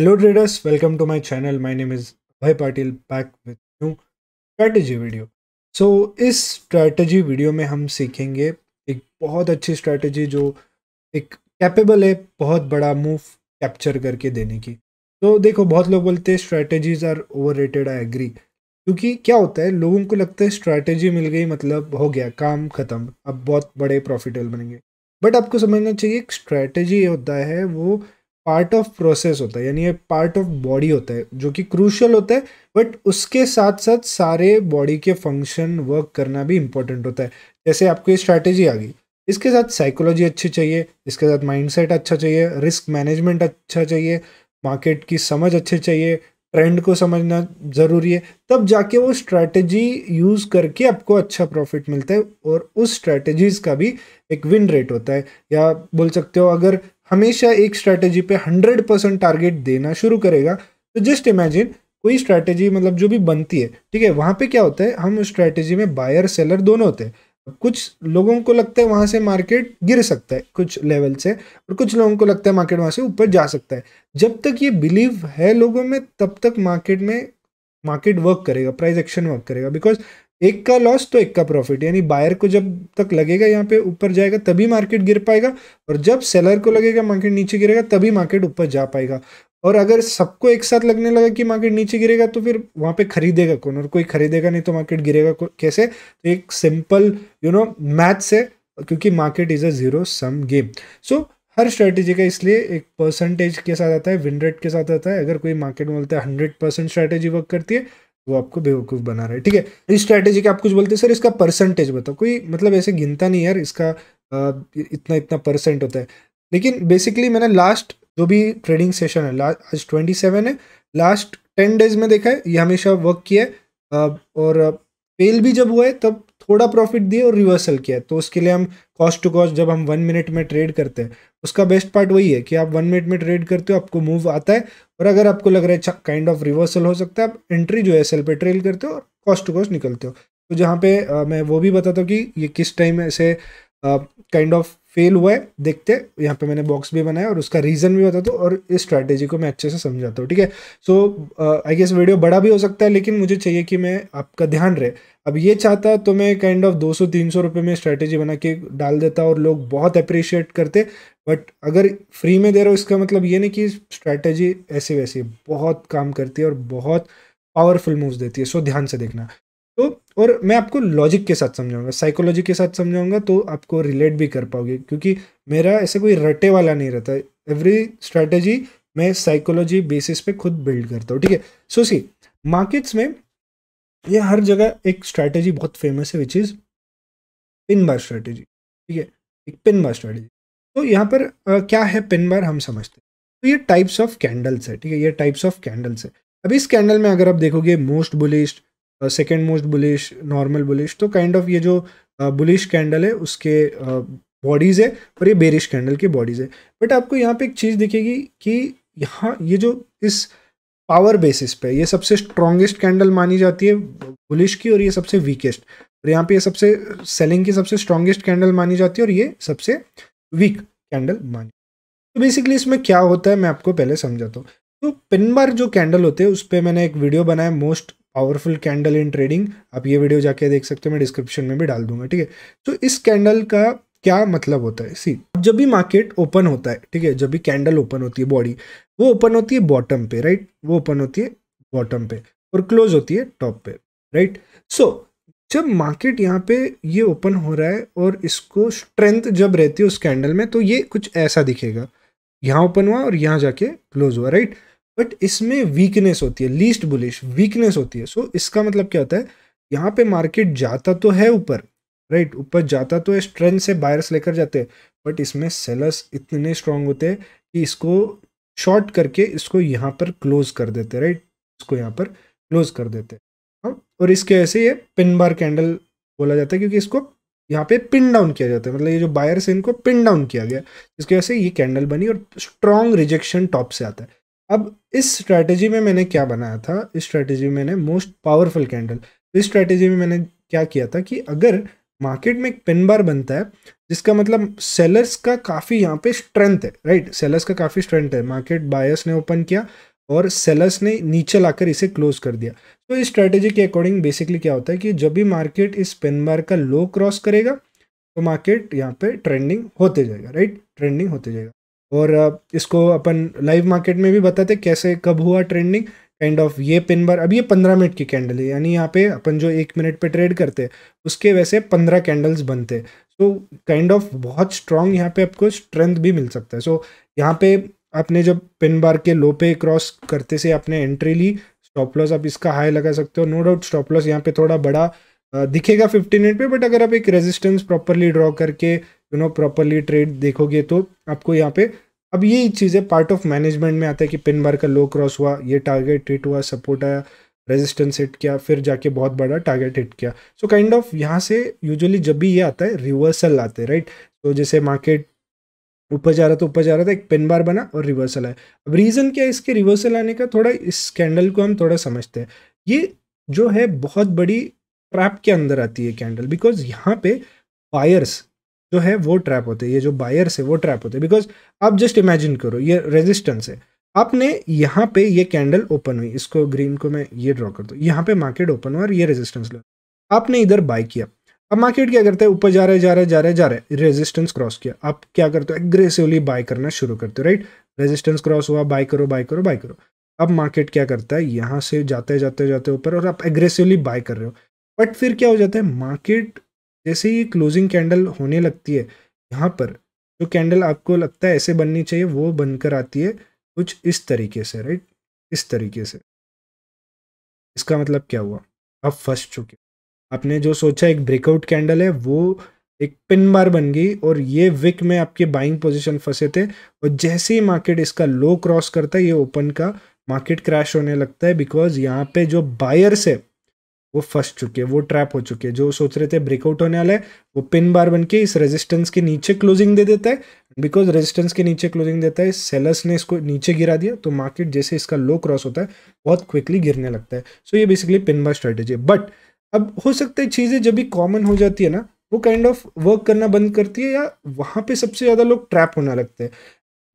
hello traders welcome to my channel my name is Abhay Patil back with new strategy video so इस strategy video में हम सीखेंगे एक बहुत अच्छी स्ट्रैटेजी जो एक कैपेबल है बहुत बड़ा मूव कैप्चर करके देने की तो देखो बहुत लोग बोलते हैं strategies are overrated I agree क्योंकि क्या होता है लोगों को लगता है स्ट्रैटेजी मिल गई मतलब हो गया काम खत्म अब बहुत बड़े प्रॉफिटेबल बनेंगे बट आपको समझना चाहिए एक स्ट्रैटेजी होता है वो पार्ट ऑफ प्रोसेस होता है यानी ये पार्ट ऑफ बॉडी होता है जो कि क्रूशल होता है बट उसके साथ साथ सारे बॉडी के फंक्शन वर्क करना भी इम्पोर्टेंट होता है जैसे आपको ये स्ट्रैटेजी आ गई इसके साथ साइकोलॉजी अच्छी चाहिए इसके साथ माइंडसेट अच्छा चाहिए रिस्क मैनेजमेंट अच्छा चाहिए मार्केट की समझ अच्छी चाहिए ट्रेंड को समझना ज़रूरी है तब जाके वो स्ट्रैटेजी यूज़ करके आपको अच्छा प्रॉफिट मिलता है और उस स्ट्रैटेजीज़ का भी एक विन रेट होता है या बोल सकते हो अगर हमेशा एक स्ट्रैटेजी पे हंड्रेड परसेंट टारगेट देना शुरू करेगा तो जस्ट इमेजिन कोई स्ट्रैटेजी मतलब जो भी बनती है ठीक है वहाँ पे क्या होता है हम उस स्ट्रैटेजी में बायर सेलर दोनों होते हैं कुछ लोगों को लगता है वहाँ से मार्केट गिर सकता है कुछ लेवल से और कुछ लोगों को लगता है मार्केट वहाँ से ऊपर जा सकता है जब तक ये बिलीव है लोगों में तब तक मार्केट में मार्केट वर्क करेगा प्राइस एक्शन वर्क करेगा बिकॉज एक का लॉस तो एक का प्रॉफिट यानी बायर को जब तक लगेगा यहाँ पे ऊपर जाएगा तभी मार्केट गिर पाएगा और जब सेलर को लगेगा मार्केट नीचे गिरेगा तभी मार्केट ऊपर जा पाएगा और अगर सबको एक साथ लगने लगा कि मार्केट नीचे गिरेगा तो फिर वहाँ पे खरीदेगा कौन और कोई खरीदेगा नहीं तो मार्केट गिरेगा कैसे तो एक सिंपल यू नो मैथ्स है क्योंकि market is a zero sum game so हर स्ट्रैटेजी का इसलिए एक परसेंटेज के साथ आता है विन रेट के साथ आता है अगर कोई मार्केट में बोलता है हंड्रेड परसेंट स्ट्रैटेजी वर्क करती है वो आपको बेवकूफ़ बना रहा है ठीक है इस स्ट्रैटेजी के आप कुछ बोलते हैं सर इसका परसेंटेज बताओ कोई मतलब ऐसे गिनता नहीं यार इसका इतना इतना परसेंट होता है लेकिन बेसिकली मैंने लास्ट जो भी ट्रेडिंग सेशन है आज ट्वेंटी सेवन है लास्ट टेन डेज में देखा है ये हमेशा वर्क किया है और फेल भी जब हुआ है तब थोड़ा प्रॉफिट दिए और रिवर्सल किया तो उसके लिए हम कॉस्ट टू कॉस्ट जब हम वन मिनट में ट्रेड करते हैं उसका बेस्ट पार्ट वही है कि आप वन मिनट में ट्रेड करते हो आपको मूव आता है और अगर आपको लग रहा है काइंड ऑफ रिवर्सल हो सकता है आप एंट्री जो है सेल पे ट्रेड करते हो और कॉस्ट टू कॉस्ट निकलते हो तो जहाँ पे आ, मैं वो भी बताता हूँ कि ये किस टाइम ऐसे काइंड ऑफ फेल हुआ है देखते यहाँ पे मैंने बॉक्स भी बनाया और उसका रीज़न भी बताता हूँ और इस स्ट्रैटेजी को मैं अच्छे से समझाता हूँ ठीक है सो आई गेस वीडियो बड़ा भी हो सकता है लेकिन मुझे चाहिए कि मैं आपका ध्यान रहे अब ये चाहता तो मैं काइंड ऑफ 200-300 सौ में स्ट्रैटेजी बना के डाल देता और लोग बहुत अप्रिशिएट करते बट अगर फ्री में दे रहे हो इसका मतलब ये नहीं कि स्ट्रैटेजी ऐसी वैसी बहुत काम करती है और बहुत पावरफुल मूव्स देती है सो ध्यान से देखना तो और मैं आपको लॉजिक के साथ समझाऊंगा साइकोलॉजी के साथ समझाऊंगा तो आपको रिलेट भी कर पाओगे क्योंकि मेरा ऐसे कोई रटे वाला नहीं रहता एवरी स्ट्रैटेजी मैं साइकोलॉजी बेसिस पे खुद बिल्ड करता हूँ ठीक है सो सी मार्केट्स में ये हर जगह एक स्ट्रैटेजी बहुत फेमस है which is pin bar strategy ठीक है एक पिन बार स्ट्रैटेजी तो यहाँ पर आ, क्या है पिन बार हम समझते हैं तो ये टाइप्स ऑफ कैंडल्स है ठीक है ये टाइप्स ऑफ कैंडल्स है अभी इस कैंडल में अगर आप देखोगे most bullish second most bullish normal bullish तो काइंड kind ऑफ of ये जो बुलिश uh, कैंडल है उसके बॉडीज़ uh, है और ये बेरिश कैंडल की बॉडीज़ है बट आपको यहाँ पे एक चीज़ दिखेगी कि यहाँ ये जो इस पावर बेसिस पे ये सबसे स्ट्रॉन्गेस्ट कैंडल मानी जाती है बुलिश की और ये सबसे वीकेस्ट और यहाँ पे ये सबसे सेलिंग की सबसे स्ट्रॉन्गेस्ट कैंडल मानी जाती है और ये सबसे वीक कैंडल मानी तो बेसिकली इसमें क्या होता है मैं आपको पहले समझाता हूँ तो पिन बार जो कैंडल होते हैं उस पर मैंने एक वीडियो बनाया most powerful candle in trading आप ये वीडियो जाके देख सकते हो मैं डिस्क्रिप्शन में भी डाल दूंगा ठीक है तो इस कैंडल का क्या मतलब होता है सी जब भी मार्केट ओपन होता है ठीक है जब भी कैंडल ओपन होती है बॉडी वो ओपन होती है बॉटम पे राइट वो ओपन होती है बॉटम पे और क्लोज होती है टॉप पे राइट सो so, जब मार्केट यहाँ पे ये ओपन हो रहा है और इसको स्ट्रेंथ जब रहती है उस कैंडल में तो ये कुछ ऐसा दिखेगा यहाँ ओपन हुआ और यहाँ जाके क्लोज हुआ राइट बट इसमें वीकनेस होती है लीस्ट बुलिश वीकनेस होती है सो so, इसका मतलब क्या होता है यहाँ पे मार्केट जाता तो है ऊपर राइट ऊपर जाता तो है स्ट्रेंथ से बायर्स लेकर जाते हैं बट इसमें सेलर्स इतने स्ट्रांग होते हैं कि इसको शॉर्ट करके इसको यहाँ पर क्लोज कर देते राइट इसको यहाँ पर क्लोज कर देते हाँ और इसके वजह से ये पिन बार कैंडल बोला जाता है क्योंकि इसको यहाँ पे पिन डाउन किया जाता है मतलब ये जो बायर्स है इनको पिन डाउन किया गया इसकी वजह से ये कैंडल बनी और स्ट्रॉन्ग रिजेक्शन टॉप से आता है अब इस स्ट्रैटेजी में मैंने क्या बनाया था इस स्ट्रैटेजी में मैंने मोस्ट पावरफुल कैंडल इस स्ट्रैटेजी में मैंने क्या किया था कि अगर मार्केट में एक पिन बार बनता है जिसका मतलब सेलर्स का काफ़ी यहाँ पे स्ट्रेंथ है राइट सेलर्स का काफ़ी स्ट्रेंथ है मार्केट बायर्स ने ओपन किया और सेलर्स ने नीचे लाकर इसे क्लोज कर दिया तो इस स्ट्रैटेजी के अकॉर्डिंग बेसिकली क्या होता है कि जब भी मार्केट इस पेन बार का लो क्रॉस करेगा तो मार्केट यहाँ पर ट्रेंडिंग होते जाएगा राइट ट्रेंडिंग होते जाएगा और इसको अपन लाइव मार्केट में भी बताते कैसे कब हुआ ट्रेंडिंग काइंड ऑफ ये पिन बार अभी ये पंद्रह मिनट की कैंडल है यानी यहाँ पे अपन जो एक मिनट पे ट्रेड करते हैं उसके वैसे पंद्रह कैंडल्स बनते हैं सो काइंड ऑफ बहुत स्ट्रांग यहाँ पे आपको स्ट्रेंथ भी मिल सकता है सो so, यहाँ पे आपने जब पिन बार के लो पे क्रॉस करते से आपने एंट्री ली स्टॉप लॉस आप इसका हाई लगा सकते हो नो डाउट स्टॉप लॉस यहाँ पे थोड़ा बड़ा दिखेगा फिफ्टी मिनट पे बट अगर आप एक रेजिस्टेंस प्रॉपरली ड्रॉ करके यू नो प्रॉपरली ट्रेड देखोगे तो आपको यहाँ पे अब ये चीज़ें पार्ट ऑफ मैनेजमेंट में आता है कि पिन बार का लो क्रॉस हुआ ये टारगेट हिट हुआ सपोर्ट आया रेजिस्टेंस हिट किया फिर जाके बहुत बड़ा टारगेट हिट किया सो काइंड ऑफ यहाँ से यूजुअली जब भी ये आता है रिवर्सल आते हैं राइट तो जैसे मार्केट ऊपर जा रहा था ऊपर जा रहा था एक पिन बार बना और रिवर्सल आया अब रीज़न क्या है इसके रिवर्सल आने का थोड़ा इस कैंडल को हम थोड़ा समझते हैं ये जो है बहुत बड़ी ट्रैप के अंदर आती है कैंडल बिकॉज यहाँ पे बायर्स जो तो है वो ट्रैप होते हैं ये जो बायर्स है वो ट्रैप होते हैं बिकॉज आप जस्ट इमेजिन करो ये रेजिस्टेंस है आपने यहाँ पे ये कैंडल ओपन हुई इसको ग्रीन को मैं ये ड्रॉ कर दूँ यहाँ पे मार्केट ओपन हुआ और ये रेजिस्टेंस लगा आपने इधर बाय किया अब मार्केट क्या करता है ऊपर जा रहे जा रहे जा रहे जा रहे रेजिस्टेंस क्रॉस किया आप क्या करते हो एग्रेसिवली बाय करना शुरू करते हो राइट रेजिस्टेंस क्रॉस हुआ बाय करो बाय करो बाय करो अब मार्केट क्या करता है यहाँ से जाते जाते जाते ऊपर और आप एग्रेसिवली बाय कर रहे हो बट फिर क्या हो जाता है मार्केट जैसे ही क्लोजिंग कैंडल होने लगती है यहाँ पर जो कैंडल आपको लगता है ऐसे बननी चाहिए वो बनकर आती है कुछ इस तरीके से राइट इस तरीके से इसका मतलब क्या हुआ आप फंस चुके आपने जो सोचा एक ब्रेकआउट कैंडल है वो एक पिन बार बन गई और ये विक में आपके बाइंग पोजीशन फंसे थे और जैसे ही मार्केट इसका लो क्रॉस करता है ये ओपन का मार्केट क्रैश होने लगता है बिकॉज यहाँ पे जो बायर्स है वो फंस चुके वो ट्रैप हो चुके जो सोच रहे थे ब्रेकआउट होने वाला है वो पिन बार बन के इस रेजिस्टेंस के नीचे क्लोजिंग दे देता है बिकॉज रेजिस्टेंस के नीचे क्लोजिंग देता है सेलर्स ने इसको नीचे गिरा दिया तो मार्केट जैसे इसका लो क्रॉस होता है बहुत क्विकली गिरने लगता है सो so ये बेसिकली पिन बार स्ट्रेटेजी है बट अब हो सकता है चीज़ें जब भी कॉमन हो जाती है ना वो काइंड ऑफ वर्क करना बंद करती है या वहाँ पर सबसे ज़्यादा लोग ट्रैप होना लगते हैं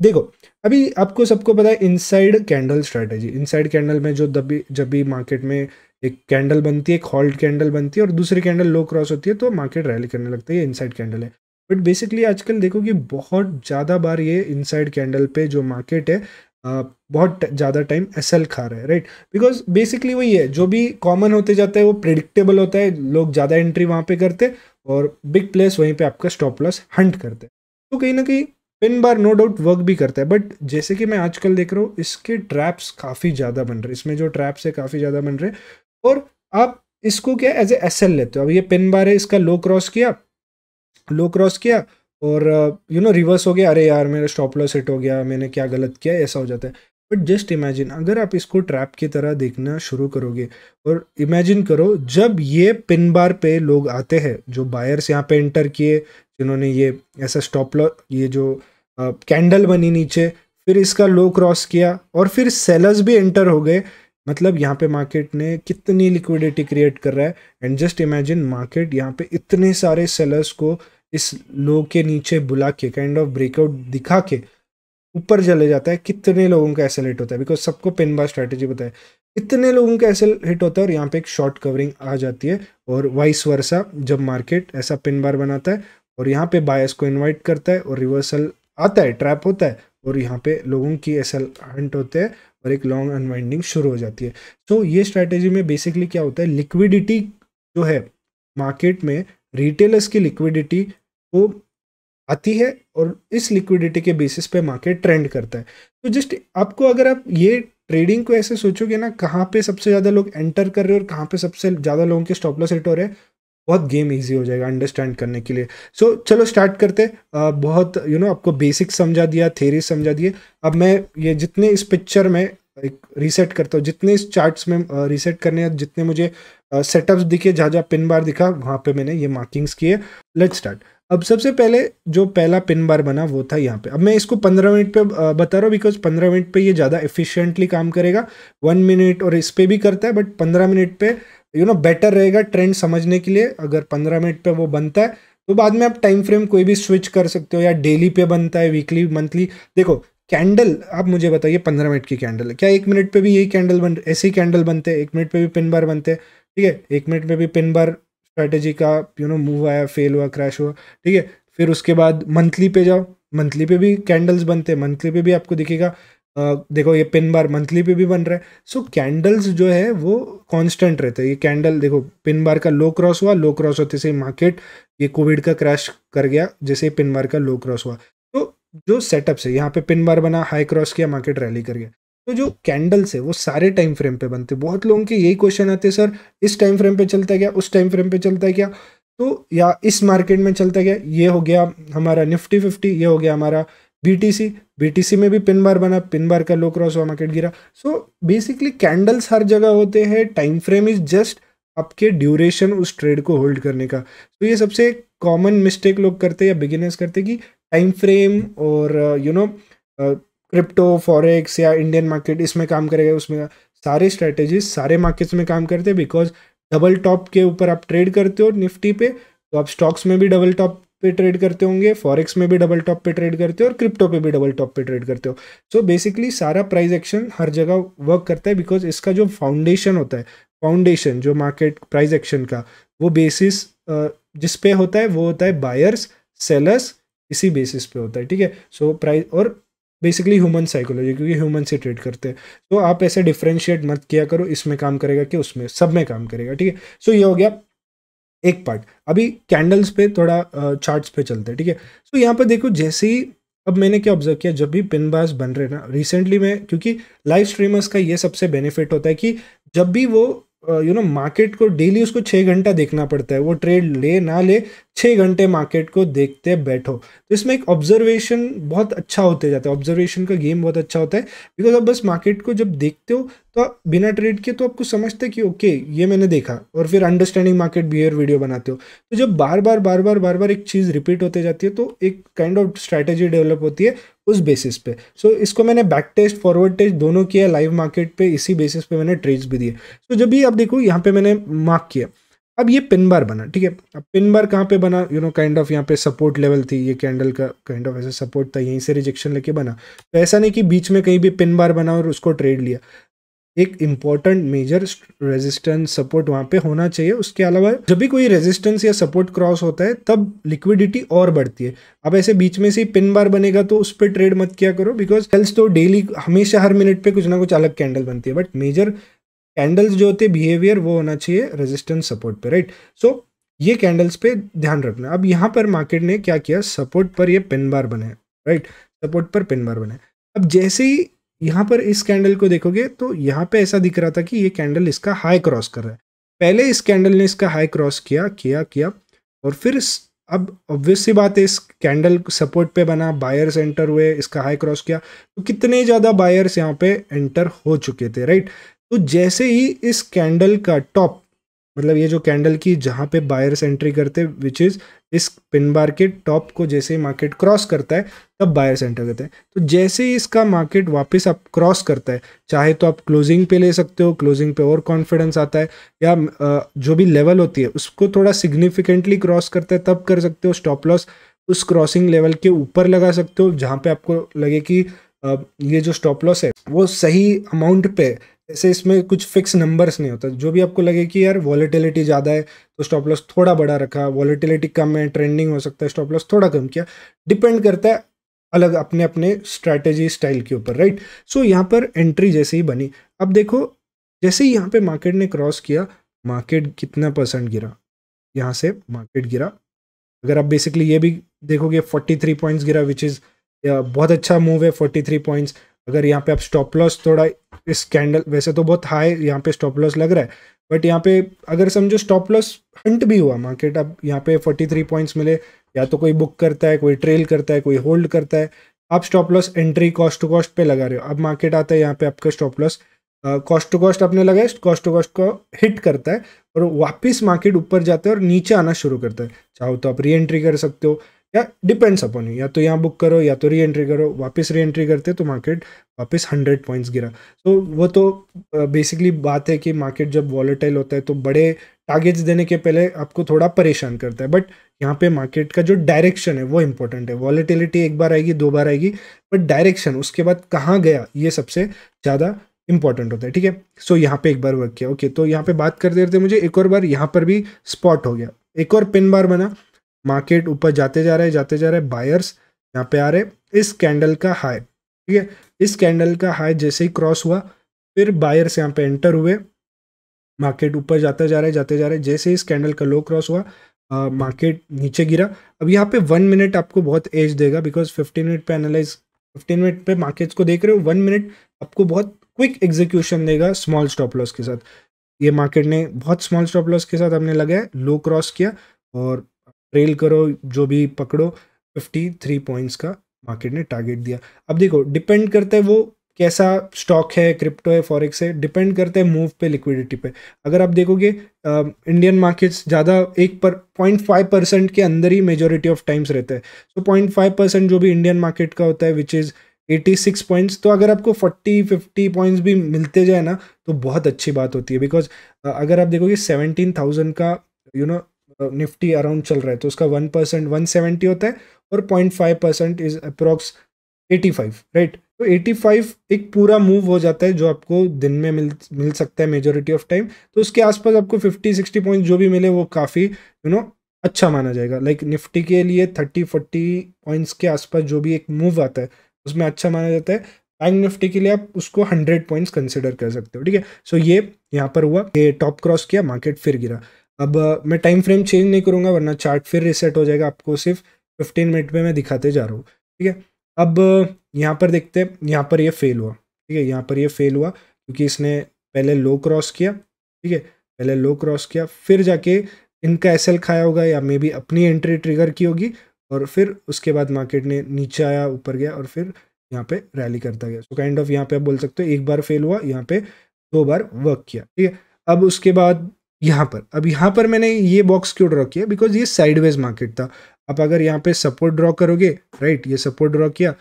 देखो अभी आपको सबको पता है inside candle strategy inside candle में जो दबी जब भी मार्केट में एक कैंडल बनती है एक हॉल्ट कैंडल बनती है और दूसरी कैंडल लो क्रॉस होती है तो मार्केट रैली करने लगता है ये इनसाइड कैंडल है बट बेसिकली आजकल देखो कि बहुत ज़्यादा बार ये इनसाइड कैंडल पे जो मार्केट है बहुत ज़्यादा टाइम एस खा रहा है राइट बिकॉज बेसिकली वही है जो भी कॉमन होते जाता है वो प्रिडिक्टेबल होता है लोग ज़्यादा एंट्री वहाँ पे करते और बिग प्लेस वहीं पे आपका स्टॉप लॉस हंट करते तो कहीं ना कहीं pin bar no doubt work भी करता है बट जैसे कि मैं आजकल देख रहा हूँ इसके ट्रैप्स काफ़ी ज़्यादा बन रहे हैं इसमें जो ट्रैप्स है काफ़ी ज़्यादा बन रहे हैं और आप इसको क्या एज ए एस लेते हो अब ये पिन बार है इसका लो क्रॉस किया लो क्रॉस किया और यू नो रिवर्स हो गया अरे यार मेरा स्टॉप लॉस हिट हो गया मैंने क्या गलत किया ऐसा हो जाता है बट जस्ट इमेजिन अगर आप इसको ट्रैप की तरह देखना शुरू करोगे और इमेजिन करो जब ये पिन बार पे लोग आते हैं जो बायर्स यहाँ पे एंटर किए जिन्होंने ये ऐसा स्टॉप लॉस ये जो कैंडल uh, बनी नीचे फिर इसका लो क्रॉस किया और फिर सेलर्स भी एंटर हो गए मतलब यहाँ पे मार्केट ने कितनी लिक्विडिटी क्रिएट कर रहा है एंड जस्ट इमेजिन मार्केट यहाँ पे इतने सारे सेलर्स को इस लो के नीचे बुला के काइंड ऑफ ब्रेकआउट दिखा के ऊपर चले जाता है कितने लोगों का ऐसा हिट होता है बिकॉज सबको पिन बार स्ट्रैटेजी बताए कितने लोगों का ऐसे हिट होता है और यहाँ पे एक शॉर्ट कवरिंग आ जाती है और वाइस वर्षा जब मार्केट ऐसा पिन बार बनाता है और यहाँ पे बायस को इनवाइट करता है और रिवर्सल आता है ट्रैप होता है और यहाँ पे लोगों की ऐसा हंट होते हैं और एक लॉन्ग अनवाइंडिंग शुरू हो जाती है सो so, ये स्ट्रैटेजी में बेसिकली क्या होता है लिक्विडिटी जो है मार्केट में रिटेलर्स की लिक्विडिटी वो आती है और इस लिक्विडिटी के बेसिस पे मार्केट ट्रेंड करता है तो जस्ट आपको अगर आप ये ट्रेडिंग को ऐसे सोचोगे ना कहाँ पे सबसे ज़्यादा लोग एंटर कर रहे हैं और कहाँ पे सबसे ज़्यादा लोगों के स्टॉप लॉस हिट हो रहे हैं बहुत गेम इजी हो जाएगा अंडरस्टैंड करने के लिए सो so, चलो स्टार्ट करते आ, बहुत यू you नो know, आपको बेसिक समझा दिया थेरी समझा दिए अब मैं ये जितने इस पिक्चर में एक रीसेट करता हूँ जितने इस चार्ट्स में रीसेट करने हैं जितने मुझे सेटअप्स दिखे जहाँ जहाँ पिन बार दिखा वहाँ पे मैंने ये मार्किंग्स किए लेट स्टार्ट अब सबसे पहले जो पहला पिन बार बना वो था यहाँ पे अब मैं इसको पंद्रह मिनट पे बता रहा हूँ बिकॉज पंद्रह मिनट पे ये ज़्यादा एफिशिएंटली काम करेगा वन मिनट और इस पर भी करता है बट पंद्रह मिनट पे यू नो बेटर रहेगा ट्रेंड समझने के लिए अगर पंद्रह मिनट पे वो बनता है तो बाद में आप टाइम फ्रेम कोई भी स्विच कर सकते हो या डेली पे बनता है वीकली मंथली देखो कैंडल आप मुझे बताइए पंद्रह मिनट की कैंडल है क्या एक मिनट पे भी यही कैंडल बन ऐसे ही कैंडल बनते हैं एक मिनट पे भी पिन बार बनते हैं ठीक है एक मिनट में भी पिन बार स्ट्रैटेजी का यू नो मूव आया फेल हुआ क्रैश हुआ ठीक है फिर उसके बाद मंथली पे जाओ मंथली पे भी कैंडल्स बनते हैं मंथली पे भी आपको दिखेगा देखो ये पिन बार मंथली पे भी बन रहा है सो so, कैंडल्स जो है वो कांस्टेंट रहते हैं ये कैंडल देखो पिन बार का लो क्रॉस हुआ लो क्रॉस होते से मार्केट ये कोविड का क्रैश कर गया जैसे पिन बार का लो क्रॉस हुआ तो जो सेटअप है यहाँ पे पिन बार बना हाई क्रॉस किया मार्केट रैली कर गया तो जो कैंडल्स है वो सारे टाइम फ्रेम पे बनते बहुत लोगों के यही क्वेश्चन आते सर इस टाइम फ्रेम पे चलता गया उस टाइम फ्रेम पे चलता गया तो या इस मार्केट में चलता गया ये हो गया हमारा निफ्टी फिफ्टी ये हो गया हमारा BTC BTC में भी पिन बार बना पिन बार का लो क्रॉस हुआ मार्केट गिरा सो बेसिकली कैंडल्स हर जगह होते हैं टाइम फ्रेम इज जस्ट आपके ड्यूरेशन उस ट्रेड को होल्ड करने का तो ये सबसे कॉमन मिस्टेक लोग करते या बिगिनर्स करते कि टाइम फ्रेम और यू नो क्रिप्टो फॉरेक्स या इंडियन मार्केट इसमें काम करेगा उसमें सारे स्ट्रेटेजीज सारे मार्केट्स में काम करते हैं बिकॉज डबल टॉप के ऊपर आप ट्रेड करते हो निफ्टी पे तो आप स्टॉक्स में भी डबल टॉप पे ट्रेड करते होंगे फॉरेक्स में भी डबल टॉप पे ट्रेड करते हो और क्रिप्टो पे भी डबल टॉप पे ट्रेड करते हो सो so बेसिकली सारा प्राइस एक्शन हर जगह वर्क करता है बिकॉज इसका जो फाउंडेशन होता है फाउंडेशन जो मार्केट प्राइस एक्शन का वो बेसिस जिस पे होता है वो होता है बायर्स सेलर्स इसी बेसिस पे होता है ठीक है सो प्राइस और बेसिकली ह्यूमन साइकोलॉजी क्योंकि ह्यूमन से ट्रेड करते हैं तो आप ऐसे डिफ्रेंशिएट मत किया करो इसमें काम करेगा कि उसमें सब में काम करेगा ठीक है सो ये हो गया एक पार्ट अभी कैंडल्स पे थोड़ा चार्ट्स पे चलते हैं ठीक है सो so, यहाँ पर देखो जैसे ही अब मैंने क्या ऑब्जर्व किया जब भी पिन बन रहे ना रिसेंटली मैं क्योंकि लाइव स्ट्रीमर्स का ये सबसे बेनिफिट होता है कि जब भी वो यू नो मार्केट को डेली उसको छः घंटा देखना पड़ता है वो ट्रेड ले ना ले छः घंटे मार्केट को देखते बैठो तो इसमें एक ऑब्जर्वेशन बहुत अच्छा होते जाता है ऑब्जर्वेशन का गेम बहुत अच्छा होता है बिकॉज आप बस मार्केट को जब देखते हो तो बिना ट्रेड के तो आपको समझते कि ओके ये मैंने देखा और फिर अंडरस्टैंडिंग मार्केट बिहेवियर वीडियो बनाते हो तो जब बार बार बार बार बार बार एक चीज़ रिपीट होते जाती है तो एक काइंड ऑफ स्ट्रैटेजी डेवलप होती है उस बेसिस पे सो so, इसको मैंने बैक टेस्ट फॉरवर्ड टेस्ट दोनों किया लाइव मार्केट पे इसी बेसिस पे मैंने ट्रेड्स भी दिए सो so, जब भी आप देखो यहाँ पे मैंने मार्क किया अब ये पिन बार बना ठीक है अब पिन बार कहाँ पे बना यू नो काइंड ऑफ यहाँ पे सपोर्ट लेवल थी ये कैंडल का काइंड ऑफ ऐसा सपोर्ट था यहीं से रिजेक्शन लेके बना तो ऐसा नहीं कि बीच में कहीं भी पिन बार बना और उसको ट्रेड लिया एक इम्पॉर्टेंट मेजर रेजिस्टेंस सपोर्ट वहाँ पे होना चाहिए उसके अलावा जब भी कोई रेजिस्टेंस या सपोर्ट क्रॉस होता है तब लिक्विडिटी और बढ़ती है अब ऐसे बीच में से पिन बार बनेगा तो उस पर ट्रेड मत किया करो बिकॉज सेल्स तो डेली हमेशा हर मिनट पे कुछ ना कुछ अलग कैंडल बनती है बट मेजर कैंडल्स जो होते बिहेवियर वो होना चाहिए रेजिस्टेंस सपोर्ट पे राइट सो so, ये कैंडल्स पे ध्यान रखना अब यहाँ पर मार्केट ने क्या किया सपोर्ट पर ये पिन बार बने राइट सपोर्ट पर पिन बार बने अब जैसे ही यहाँ पर इस कैंडल को देखोगे तो यहाँ पे ऐसा दिख रहा था कि ये कैंडल इसका हाई क्रॉस कर रहा है पहले इस कैंडल ने इसका हाई क्रॉस किया किया किया और फिर अब ऑब्वियसली बात है इस कैंडल सपोर्ट पे बना बायर्स एंटर हुए इसका हाई क्रॉस किया तो कितने ज़्यादा बायर्स यहाँ पे एंटर हो चुके थे राइट तो जैसे ही इस कैंडल का टॉप मतलब ये जो कैंडल की जहाँ पे बायर्स एंट्री करते हैं विच इज़ इस पिन बार के टॉप को जैसे ही मार्केट क्रॉस करता है तब बायर्स एंटर करते हैं तो जैसे ही इसका मार्केट वापस आप क्रॉस करता है चाहे तो आप क्लोजिंग पे ले सकते हो क्लोजिंग पे और कॉन्फिडेंस आता है या जो भी लेवल होती है उसको थोड़ा सिग्निफिकेंटली क्रॉस करता है तब कर सकते हो स्टॉप लॉस उस क्रॉसिंग लेवल के ऊपर लगा सकते हो जहाँ पर आपको लगे कि ये जो स्टॉप लॉस है वो सही अमाउंट पे ऐसे इसमें कुछ फिक्स नंबर्स नहीं होता जो भी आपको लगे कि यार वॉलीटिलिटी ज़्यादा है तो स्टॉप लॉस थोड़ा बड़ा रखा वॉलीटिलिटी कम है ट्रेंडिंग हो सकता है स्टॉप लॉस थोड़ा कम किया डिपेंड करता है अलग अपने अपने स्ट्रैटेजी स्टाइल के ऊपर राइट सो यहाँ पर एंट्री जैसे ही बनी अब देखो जैसे ही यहाँ पर मार्केट ने क्रॉस किया मार्केट कितना परसेंट गिरा यहाँ से मार्केट गिरा अगर आप बेसिकली ये भी देखोगे थ्री पॉइंट्स गिरा विच इज़ बहुत अच्छा मूव है थ्री पॉइंट्स अगर यहाँ पे आप स्टॉप लॉस थोड़ा इस कैंडल वैसे तो बहुत हाई यहाँ पे स्टॉप लॉस लग रहा है बट यहाँ पे अगर समझो स्टॉप लॉस हंट भी हुआ मार्केट अब यहाँ पे 43 पॉइंट्स मिले या तो कोई बुक करता है कोई ट्रेल करता है कोई होल्ड करता है आप stop loss entry cost to cost पे लगा रहे हो अब मार्केट आता है यहाँ पे आपका stop loss cost to cost आपने लगाया कॉस्ट टू कॉस्ट को हिट करता है और वापस मार्केट ऊपर जाता है और नीचे आना शुरू करता है चाहो तो आप री एंट्री कर सकते हो या डिपेंड्स अपॉन यू या तो यहाँ बुक करो या तो री एंट्री करो वापस री एंट्री करते तो मार्केट वापस हंड्रेड पॉइंट्स गिरा तो वो तो बेसिकली बात है कि मार्केट जब वॉलेटाइल होता है तो बड़े टारगेट्स देने के पहले आपको थोड़ा परेशान करता है बट यहाँ पे मार्केट का जो डायरेक्शन है वो इंपॉर्टेंट है वॉलेटिलिटी एक बार आएगी दो बार आएगी बट डायरेक्शन उसके बाद कहाँ गया ये सबसे ज़्यादा इंपॉर्टेंट होता है ठीक है सो यहाँ पे एक बार वर्क किया ओके तो यहाँ पे बात करते करते मुझे एक और बार यहाँ पर भी स्पॉट हो गया एक और पिन बार बना मार्केट ऊपर जाते जा रहे जाते जा रहे बायर्स यहाँ पे आ रहे इस कैंडल का हाई ठीक है इस कैंडल का हाई जैसे ही क्रॉस हुआ फिर बायर्स यहाँ पे एंटर हुए मार्केट ऊपर जाते जा रहे जाते जा रहे जैसे ही इस कैंडल का लो क्रॉस हुआ मार्केट नीचे गिरा अब यहाँ पे वन मिनट आपको बहुत एज देगा बिकॉज फिफ्टीन मिनट पे एनालाइज फिफ्टीन मिनट पे मार्केट्स को देख रहे हो वन मिनट आपको बहुत क्विक एग्जीक्यूशन देगा स्मॉल स्टॉप लॉस के साथ ये मार्केट ने बहुत स्मॉल स्टॉप लॉस के साथ हमने लगाया लो क्रॉस किया और ट्रेल करो जो भी पकड़ो फिफ्टी थ्री पॉइंट्स का मार्केट ने टारगेट दिया अब देखो डिपेंड करता है वो कैसा स्टॉक है क्रिप्टो है फॉरेक्स है डिपेंड करता है मूव पे लिक्विडिटी पे अगर आप देखोगे इंडियन मार्केट्स ज़्यादा एक पर पॉइंट फाइव परसेंट के अंदर ही मेजोरिटी ऑफ टाइम्स रहता है सो पॉइंट फाइव परसेंट जो भी इंडियन मार्केट का होता है which is eighty six points तो अगर आपको फोर्टी फिफ्टी पॉइंट्स भी मिलते जाए ना तो बहुत अच्छी बात होती है बिकॉज अगर आप देखोगे सेवनटीन थाउजेंड का you you know know, Nifty around चल रहा है तो उसका वन परसेंट वन सेवेंटी होता है और point five percent is approx eighty five right तो एटी फाइव एक पूरा मूव हो जाता है जो आपको दिन में मिल मिल सकता है मेजोरिटी ऑफ टाइम तो उसके आसपास आपको फिफ्टी सिक्सटी पॉइंट जो भी मिले वो काफ़ी यू नो अच्छा माना जाएगा लाइक like, निफ्टी के लिए थर्टी फोर्टी पॉइंट्स के आसपास जो भी एक मूव आता है उसमें अच्छा माना जाता है बैंक निफ्टी के लिए आप उसको हंड्रेड पॉइंट्स कंसिडर कर सकते हो ठीक है सो ये यहाँ पर हुआ ये टॉप क्रॉस किया मार्केट फिर गिरा अब मैं टाइम फ्रेम चेंज नहीं करूँगा वरना चार्ट फिर रिसेट हो जाएगा आपको सिर्फ फिफ्टीन मिनट में मैं दिखाते जा रहा हूँ ठीक है अब यहाँ पर देखते हैं यहाँ पर ये यह फेल हुआ ठीक है यहाँ पर ये यह फेल हुआ क्योंकि इसने पहले लो क्रॉस किया ठीक है पहले लो क्रॉस किया फिर जाके इनका एस खाया होगा या मे बी अपनी एंट्री ट्रिगर की होगी और फिर उसके बाद मार्केट ने नीचे आया ऊपर गया और फिर यहाँ पे रैली करता गया सो काइंड ऑफ यहाँ पे आप बोल सकते हो एक बार फेल हुआ यहाँ पे दो बार वर्क किया ठीक है अब उसके बाद यहाँ पर अब यहाँ पर मैंने ये बॉक्स क्यों ड्रॉ किया बिकॉज ये साइडवेज मार्केट था आप अगर यहाँ पे सपोर्ट ड्रॉ करोगे राइट ये सपोर्ट ड्रॉ किया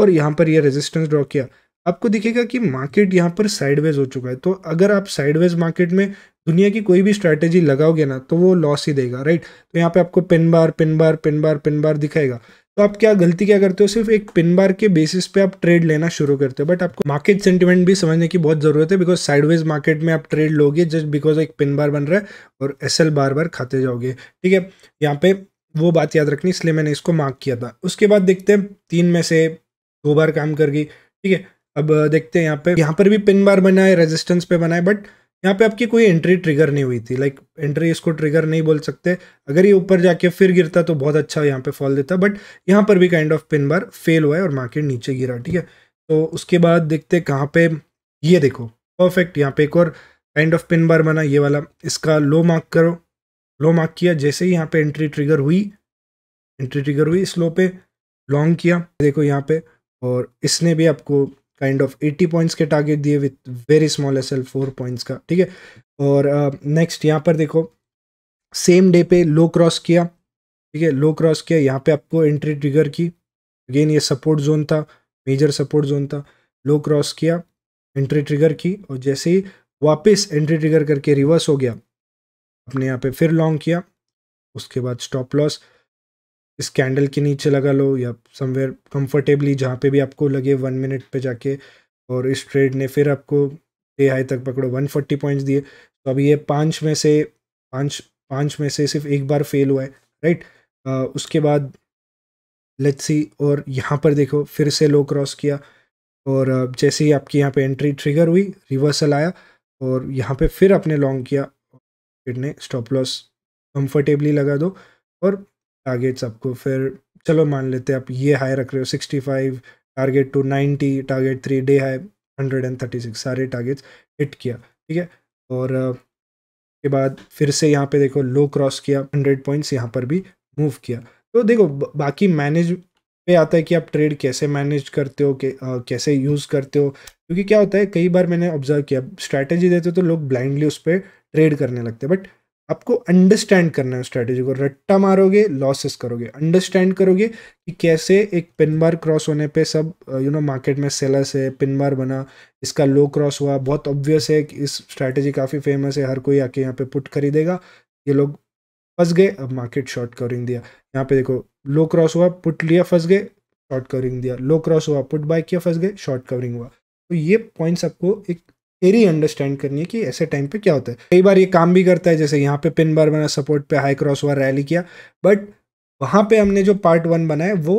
और यहाँ पर ये रेजिस्टेंस ड्रॉ किया आपको दिखेगा कि मार्केट यहाँ पर साइडवेज हो चुका है तो अगर आप साइडवेज मार्केट में दुनिया की कोई भी स्ट्रैटेजी लगाओगे ना तो वो लॉस ही देगा राइट तो यहाँ पे आपको pin bar pin bar pin bar pin bar दिखाएगा तो आप क्या गलती क्या करते हो सिर्फ एक पिन बार के बेसिस पे आप ट्रेड लेना शुरू करते हो बट आपको मार्केट सेंटिमेंट भी समझने की बहुत ज़रूरत है बिकॉज साइडवेज मार्केट में आप ट्रेड लोगे जस्ट बिकॉज एक पिन बार बन रहा है और एस बार बार खाते जाओगे ठीक है यहाँ पे वो बात याद रखनी इसलिए मैंने इसको मार्क किया था उसके बाद देखते हैं तीन में से दो बार काम कर गई ठीक है अब देखते हैं यहाँ पे यहाँ पर भी पिन बार बनाए रेजिस्टेंस पे बनाए बट यहाँ पे आपकी कोई एंट्री ट्रिगर नहीं हुई थी लाइक एंट्री इसको ट्रिगर नहीं बोल सकते अगर ये ऊपर जाके फिर गिरता तो बहुत अच्छा यहाँ पे फॉल देता बट यहाँ पर भी kind of pin bar fail हुआ है और मार्केट नीचे गिरा ठीक है तो उसके बाद देखते कहाँ पे ये देखो परफेक्ट यहाँ पे एक और काइंड ऑफ पिन बार बना ये वाला इसका लो मार्क करो लो मार्क किया जैसे ही यहाँ पे एंट्री ट्रिगर हुई एंट्री ट्रिगर हुई इस लो पे लॉन्ग किया देखो यहाँ पे और इसने भी आपको काइंड ऑफ 80 पॉइंट्स के टारगेट दिए with very small S L four points का ठीक है और नेक्स्ट uh, यहाँ पर देखो सेम डे पे लो क्रॉस किया ठीक है लो क्रॉस किया यहाँ पे आपको एंट्री ट्रिगर की अगेन ये सपोर्ट जोन था मेजर सपोर्ट जोन था लो क्रॉस किया एंट्री ट्रिगर की और जैसे ही वापस एंट्री ट्रिगर करके रिवर्स हो गया अपने यहाँ पे फिर लॉन्ग किया उसके बाद स्टॉप लॉस इस कैंडल के नीचे लगा लो या समवेयर कंफर्टेबली जहाँ पे भी आपको लगे वन मिनट पे जाके और इस ट्रेड ने फिर आपको ए हाई तक पकड़ो वन फोर्टी पॉइंट्स दिए तो अभी ये पाँच में से पाँच पाँच में से सिर्फ एक बार फेल हुआ है राइट आ, उसके बाद लेट्स सी और यहाँ पर देखो फिर से लो क्रॉस किया और जैसे ही आपकी यहाँ पे एंट्री ट्रिगर हुई रिवर्सल आया और यहाँ पे फिर आपने लॉन्ग किया ने स्टॉप लॉस कंफर्टेबली लगा दो और टारगेट्स आपको फिर चलो मान लेते हैं आप ये हाई रख रहे हो sixty five target two ninety target three day high hundred and thirty six सारे टारगेट्स हिट किया ठीक है और के बाद फिर से यहाँ पे देखो लो क्रॉस किया हंड्रेड पॉइंट्स यहाँ पर भी मूव किया तो देखो बाकी मैनेज पे आता है कि आप ट्रेड कैसे मैनेज करते हो कैसे यूज़ करते हो क्योंकि क्या होता है कई बार मैंने ऑब्जर्व किया स्ट्रैटेजी देते हो तो लोग ब्लाइंडली उस पर ट्रेड करने लगते हैं बट आपको अंडरस्टैंड करना है स्ट्रैटेजी को रट्टा मारोगे लॉसेस करोगे अंडरस्टैंड करोगे कि कैसे एक पिन बार क्रॉस होने पे सब यू नो मार्केट में सेलर्स है पिन बार बना इसका लो क्रॉस हुआ बहुत ऑब्वियस है कि इस स्ट्रैटेजी काफ़ी फेमस है हर कोई आके यहाँ पे पुट खरीदेगा ये लोग फंस गए अब मार्केट शॉर्ट कवरिंग दिया यहाँ पे देखो लो क्रॉस हुआ पुट लिया फंस गए शॉर्ट कवरिंग दिया लो क्रॉस हुआ पुट बाय किया फंस गए शॉर्ट कवरिंग हुआ तो ये पॉइंट्स आपको एक थेरी अंडरस्टैंड करनी है कि ऐसे टाइम पे क्या होता है कई बार ये काम भी करता है जैसे यहाँ पे पिन बार बना सपोर्ट पे हाई क्रॉस हुआ रैली किया बट वहाँ पे हमने जो पार्ट वन बनाया वो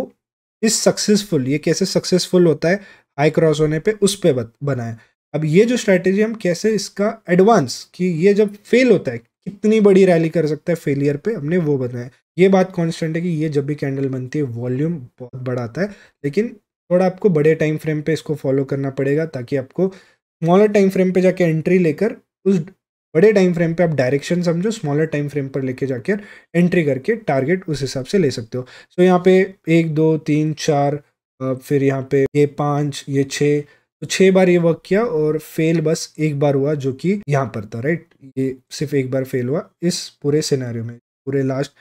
इस सक्सेसफुल ये कैसे सक्सेसफुल होता है हाई क्रॉस होने पे उस पर बनाया अब ये जो स्ट्रैटेजी हम कैसे इसका एडवांस कि ये जब फेल होता है कितनी बड़ी रैली कर सकता है फेलियर पे हमने वो बनाया ये बात कॉन्स्टेंट है कि ये जब भी कैंडल बनती है वॉल्यूम बहुत बड़ा आता है लेकिन थोड़ा आपको बड़े टाइम फ्रेम पे इसको फॉलो करना पड़ेगा ताकि आपको स्मॉलर टाइम फ्रेम पे जाके एंट्री लेकर उस बड़े टाइम फ्रेम पे आप डायरेक्शन समझो स्मॉलर टाइम फ्रेम पर लेके जाकर एंट्री करके टारगेट उस हिसाब से ले सकते हो सो so, यहाँ पे एक दो तीन चार फिर यहाँ पे ये पाँच ये छः तो छः बार ये वर्क किया और फेल बस एक बार हुआ जो कि यहाँ पर था राइट ये सिर्फ एक बार फेल हुआ इस पूरे सिनेरियो में पूरे लास्ट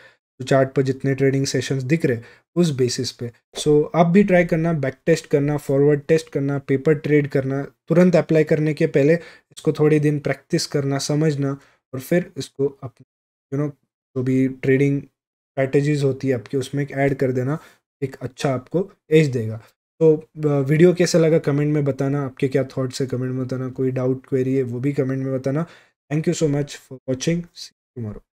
जो तो चार्ट पर जितने ट्रेडिंग सेशंस दिख रहे उस बेसिस पे सो so, आप भी ट्राई करना बैक टेस्ट करना फॉरवर्ड टेस्ट करना पेपर ट्रेड करना तुरंत अप्लाई करने के पहले इसको थोड़े दिन प्रैक्टिस करना समझना और फिर इसको अपने यू नो जो भी ट्रेडिंग स्ट्रैटेजीज होती है आपकी उसमें ऐड कर देना एक अच्छा आपको एज देगा तो वीडियो कैसा लगा कमेंट में बताना आपके क्या थॉट्स है कमेंट में बताना कोई डाउट क्वेरी है वो भी कमेंट में बताना thank you so much for watching tomorrow